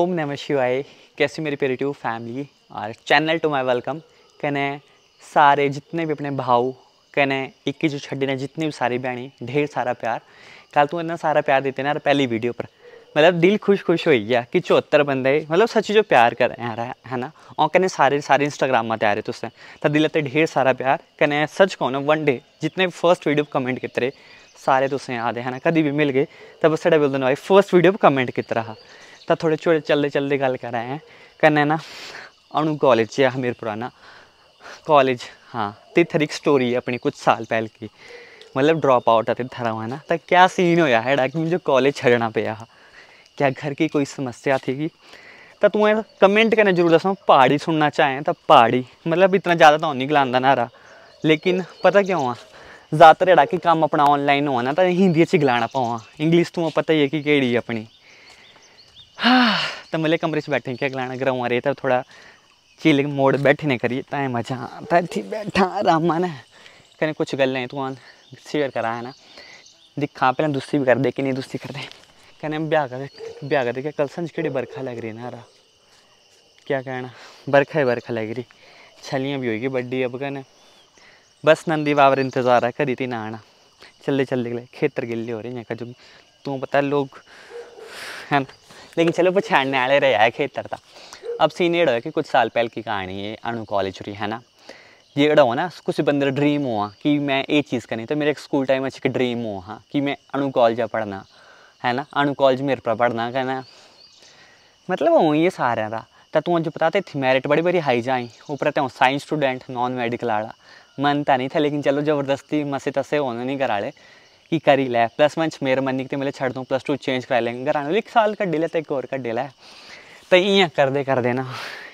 ओम नमः शिवाय कैसी मेरी पेरेटिव फैमिली और चैनल टू माय वेलकम कने सारे जितने भी अपने भाव कने इक्की जो छड़ी ने जितनी भी सारी बहनी ढेर सारा प्यार कल तू इतना सारा प्यार देते ना यार पहली वीडियो पर मतलब दिल खुश खुश हो गया कि चौहत्तर बंदे मतलब सच्ची जो प्यार कर यार है ना और कने सारे सारे इंस्टाग्राम में आ रहे तुझसे तो दिल ते ढेर सारा प्यार कने सच कहो ना वन डे जितने फर्स्ट वीडियो कमेंट कित रहे सारे तुझसे याद है ना कभी भी मिल गए तो बस बोल देना भाई फर्स्ट वीडियो पर कमेंट कित रहा तो थोड़े ਛੋੜੇ चलते चलते गल कर रहे हैं कन्नै ना अणु कॉलेज या हमीर पुराना कॉलेज हाँ तो इतर एक स्टोरी है अपनी कुछ साल पहले की मतलब ड्रॉप आउट है तिथर हुआ ना तो क्या सीन होया है कि मुझे कॉलेज छड़ना पाया क्या घर की कोई समस्या थी तो तू कमेंट करने जरूर दस पहाड़ी सुनना चाहें तो पहाड़ी मतलब इतना ज़्यादा तो नहीं गलाना ना रहा लेकिन पता क्यों हुआ ज़्यादातर जड़ा कि काम अपना ऑनलाइन होना तो हिंदी से गलाना पावा इंग्लिश तू पता ही है कि केड़ी अपनी हाँ तो मिले कमरे से बैठे क्या गलाना अगर हमारे इधर थोड़ा चिल मोड बैठने करिए ताए मजा आता थी बैठा आराम माना कहीं कुछ गल नहीं तू शेयर करा है ना दिखा पहले दूसरी भी कर दे कि नहीं दूसरी कर दे कहने ब्याह कर ब्याह कर क्या कल संझ कि बरखा लग रही ना रा क्या कहना बरखा ही बरखा लग रही छलियाँ भी होगी बड्डी अब कहने बस नंदी बाबर इंतज़ार है करी थी ना आना चलते चलते खेतर गिले हो रही है कजू तू पता लोग है ना लेकिन चलो पछाड़ने वाले रहा है खेतर था अब सीन एड़ा कि कुछ साल पहले की कहानी है अनु कॉलेज रही है ना ये हो ना कुछ बंद ड्रीम हो कि मैं ये चीज़ करनी तो मेरे एक स्कूल टाइम अच्छी ड्रीम हो हाँ कि मैं अनु कॉलेज पढ़ना है ना अनु कॉलेज मेरे पर पढ़ना कहना मतलब ही है सारे का तो तू जो पता इतनी मैरिट बड़ी बड़ी हाई जाए उपरा तो साइंस स्टूडेंट नॉन मेडिकल आला मन तो नहीं था लेकिन चलो ज़बरदस्ती मसे तसे होने नहीं करा कि करी लै प्लस वन मेरे मन नहीं मेरे छड़ दूँ प्लस टू चेंज करा लेंगे घर एक साल का डेला तो एक और का लै तो इं करते करते ना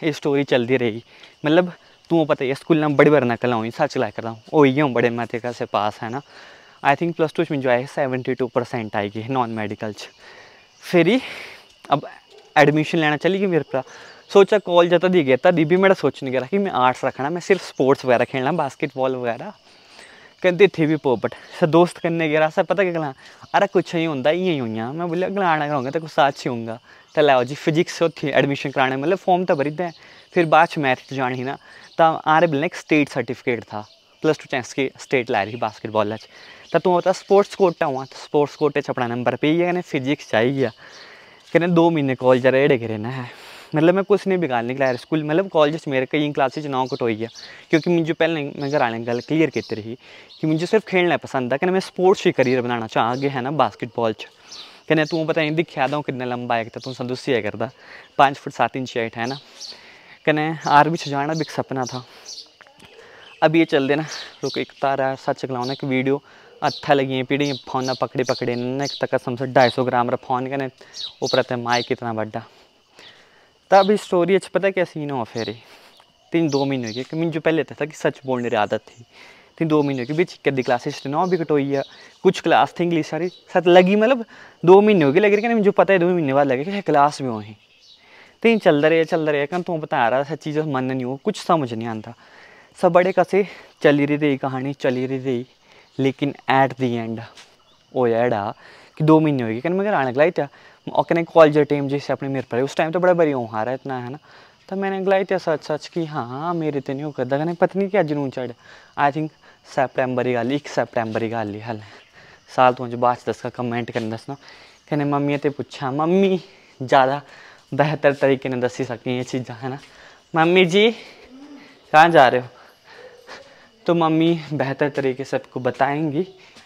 ये स्टोरी चलती रही मतलब तू पता ही स्कूल में बड़ी बार नकल आऊँ सच लाइक करता हूँ ओ हूँ बड़े मैं तेरे से पास है ना आई थिंक प्लस टू मुझे आए सेवेंटी टू परसेंट गई नॉन मेडिकल फिर ही अब एडमिशन लेना चली गई मेरे पर सोचा कॉलेज तद गए गया तद भी मेरा सोच नहीं गया कि मैं आर्ट्स रखना मैं सिर्फ स्पोर्ट्स वगैरह खेलना बास्केटबॉल वगैरह कहते इतें भी पोपट सर दोस्त कन्ने गिरा सर पता क्या गला अरे कुछ ही होता इं हो मैं बोलिया गलाना कराऊंगा तो कुछ साछ ही होगा तो लो जी फिजिक्स उत्थे एडमिशन कराने मतलब फॉर्म तो भरीद फिर बाद मैथ जाने ही ना तो आर बिल्ला एक स्टेट सर्टिफिकेट था प्लस टू चैंस के स्टेट लै रही बास्केटबॉल तो तू आता स्पोर्ट्स कोटा हुआ तो स्पोर्ट्स कोटे अपना नंबर पे ही है क्या फिजिक्स चाहिए क्या दो महीने कॉलेज रेड़े जेड़े गिरे ना है मतलब मैं कुछ नहीं बिगाड़ने के लिए स्कूल मतलब कॉलेज मेरे कई क्लासेज ना कट हो गया क्योंकि मुझे पहले मैं घर आने गल क्लीयर की रही कि मुझे सिर्फ खेलना पसंद है कहना मैं स्पोर्ट्स ही करियर बनाना चाह अगे है ना बास्केटबॉल च कहना तू पता नहीं दिखा दो कितना लंबा है तू संतु सिया करता पाँच फुट सात इंच हाइट है ना कहना आर्मी च जाना भी एक सपना था अब ये चल देना रुक एक तारा सच गलाना एक वीडियो हथा लगी पीढ़ी फोन पकड़े पकड़े ने तक कसम से ढाई सौ ग्राम रा फोन कने ऊपर माइक इतना बड़ा तो अभी स्टोरी अच्छा पता क्या सीन हुआ फिर तीन दो महीने हो गए कि मैं जो पहले था, कि सच बोलने की आदत थी तीन दो महीने के बीच कदी क्लासेस ना भी कटोई है कुछ क्लास थी इंग्लिश सारी सत लगी मतलब दो महीने हो गए लगे कि जो पता है दो महीने बाद लगे कि क्लास में हुई तीन चलता रहे चलता रहे कहना तू बता रहा सच चीज़ मन नहीं हो कुछ समझ नहीं आता सब बड़े कसे चली रही रही कहानी चली रही रही लेकिन एट दी एंड होया कि दो महीने होगी क्या मैं अगला था और कहने कॉलेज टाइम जैसे अपने मेरे पर उस टाइम तो बड़ा बड़ी ओहार है इतना है ना तो मैंने गलाई था सच सच कि हाँ, हाँ मेरे तो नहीं हो करता कहने पत्नी क्या जनून चढ़ आई थिंक सैप्टैम्बर ही गल एक सैप्टैम्बर ही गल हल साल तो बाद दस का कमेंट कर दसना कहने मम्मी तो पूछा मम्मी ज़्यादा बेहतर तरीके ने दसी सकती ये चीज़ा है ना मम्मी जी कहाँ जा रहे हो तो मम्मी बेहतर तरीके से आपको बताएंगी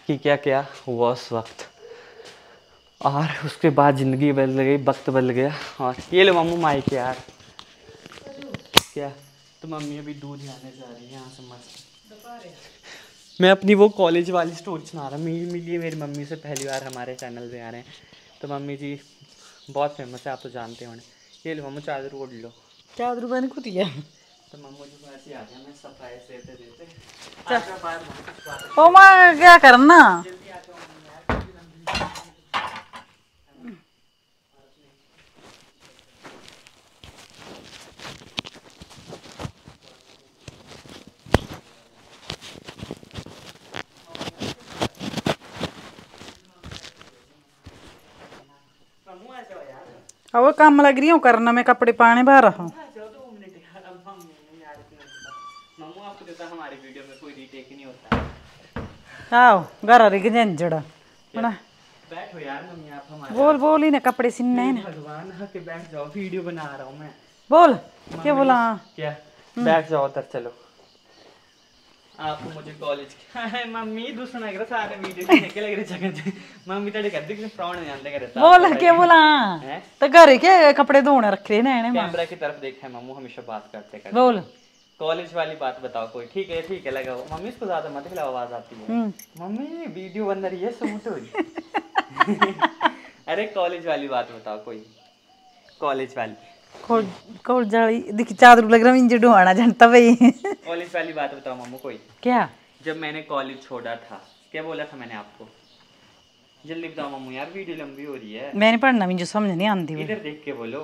कि क्या क्या हुआ उस वक्त और उसके बाद ज़िंदगी बदल गई वक्त बदल गया और ये लो मामू माइक यार क्या तो मम्मी अभी दूध लाने जा रही है यहाँ से मस्त मैं अपनी वो कॉलेज वाली स्टोरी सुना रहा हूँ मिली है मेरी मम्मी से पहली बार हमारे चैनल पे आ रहे हैं तो मम्मी जी बहुत फेमस है आप तो जानते हो ये लो मम्मू चादर ओढ़ लो चादर मैंने खुद लिया तो मम्मू जी आ गया मैं सफाई देते देते ओ माँ क्या करना आओ काम लग रही हूँ करना मैं कपड़े पाने भर रहा हूँ आओ घर आ रिग झंझड़ा बड़ा बैठो यार मम्मी आप हमारे बोल बोल ही ना कपड़े सिलने ना भगवान के बैठ जाओ वीडियो बना रहा हूँ मैं बोल क्या बोला क्या बैठ जाओ उधर चलो आपको मुझे कॉलेज हाँ, हाँ, मम्मी दूसरा सारे वीडियो के लग रहे मम्मी तेरे कहते कि करे बोल के बोला तो घर के कपड़े धोने ने कैमरा की तरफ देखा है हमेशा बात करते करते बोल कॉलेज वाली बात बताओ कोई ठीक है ठीक है लगाओ मम्मी इसको ज्यादा मत खिलाओ आवाज आती है हम्म। मम्मी वीडियो बन रही है सूट हो रही अरे कॉलेज वाली बात बताओ कोई कॉलेज वाली खोल खोल जाली देखिए चादर लग रहा है इंजर्ड होना जानता भाई कॉलेज वाली बात बताओ मामू कोई क्या जब मैंने कॉलेज छोड़ा था क्या बोला था मैंने आपको जल्दी बताओ मामू यार वीडियो लंबी हो रही है मैंने पढ़ना मुझे समझ नहीं आती इधर देख के बोलो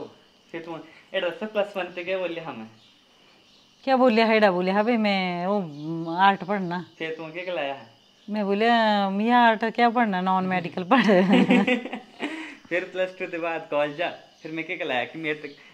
फिर तुम एडा से प्लस वन पे क्या बोले हमें क्या बोले हेडा बोले हबे मैं वो आर्ट पढ़ना फिर तुम क्या लाया है मैं बोले मियाँ आर्ट क्या पढ़ना नॉन मेडिकल पढ़ फिर प्लस टू के बाद कॉलेज जा फिर मैं क्या लाया कि मेरे तक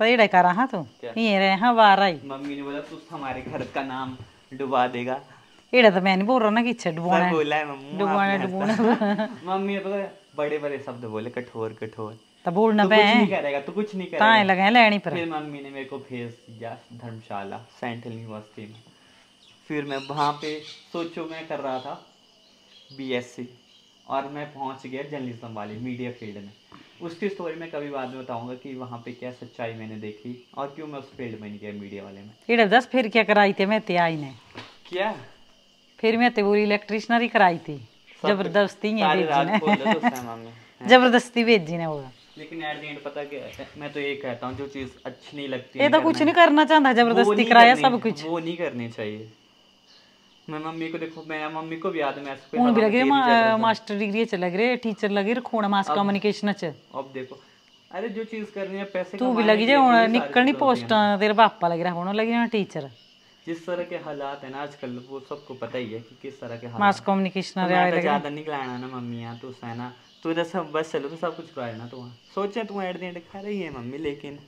पर करा रहा तू ये रहे हाँ वारा आई मम्मी ने बोला तू हमारे घर का नाम डुबा देगा एड़ा तो मैं नहीं बोल रहा ना कि इच्छा डुबाना है बोला है मम्मी ने बोला बड़े बड़े शब्द बोले कठोर कठोर तो बोलना पे है करेगा तू कुछ नहीं करेगा ताए लगे लेनी पर फिर मम्मी ने मेरे को भेज दिया धर्मशाला सेंट्रल यूनिवर्सिटी में फिर मैं वहाँ पे सोचो मैं कर रहा था बीएससी और मैं पहुंच गया जर्नलिज्म वाली मीडिया फील्ड में उसकी स्टोरी में कभी बाद में बताऊंगा कि वहाँ पे क्या सच्चाई मैंने देखी और क्यों मैं उस फील्ड में नहीं गया मीडिया वाले में इड़े दस फिर क्या कराई थी मैं त्याई ने क्या फिर मैं तेवरी तो इलेक्ट्रिशनरी कराई थी जबरदस्ती जबरदस्ती भेजी ने होगा लेकिन एट द एंड पता क्या है मैं तो ये कहता हूँ जो चीज़ अच्छी नहीं लगती ये तो कुछ नहीं करना चाहता जबरदस्ती कराया सब कुछ वो नहीं करनी चाहिए मैं मम्मी को देखो मैं मम्मी को भी याद मैं हूं भी लगे मास्टर डिग्री च लग टीचर लग रहे मास कम्युनिकेशन च अब देखो अरे जो चीज करनी है पैसे तू भी लगी जाए हुन निकलनी पोस्ट तेरे पापा लग रहा हुन लग रहा टीचर जिस तरह के हालात है ना आजकल वो सबको पता ही है कि किस तरह के हालात मास कम्युनिकेशन तो तो रे ज्यादा निकलाना ना मम्मी यहां तो है तू जैसा बस चलो तो सब कुछ कर लेना तो सोचे तू एट दी खा रही है मम्मी लेकिन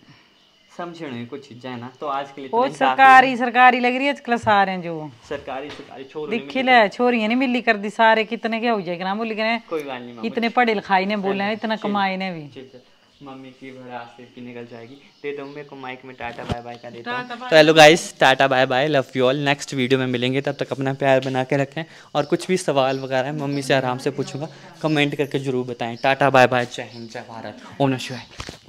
कुछ चीजें ना तो आज के लिए तो सरकारी सरकारी लग रही है आजकल सारे जो सरकारी सरकारी नहीं मिली कर दी सारे कितने हो ना बोली कोई बात नहीं इतने पढ़े लिखाई ने बोले हाँ, इतना कमाई ने भी मम्मी की से भी निकल जाएगी दे दो मेरे को माइक में टाटा बाय बाय कर देता हूँ तो hello guys tata bye bye love you all next video में मिलेंगे तब तक अपना प्यार बना के रखें और कुछ भी सवाल वगैरह है मम्मी से आराम से पूछूंगा कमेंट करके जरूर बताएं टाटा बाय बाय जय हिंद जय भारत ओम शिवाय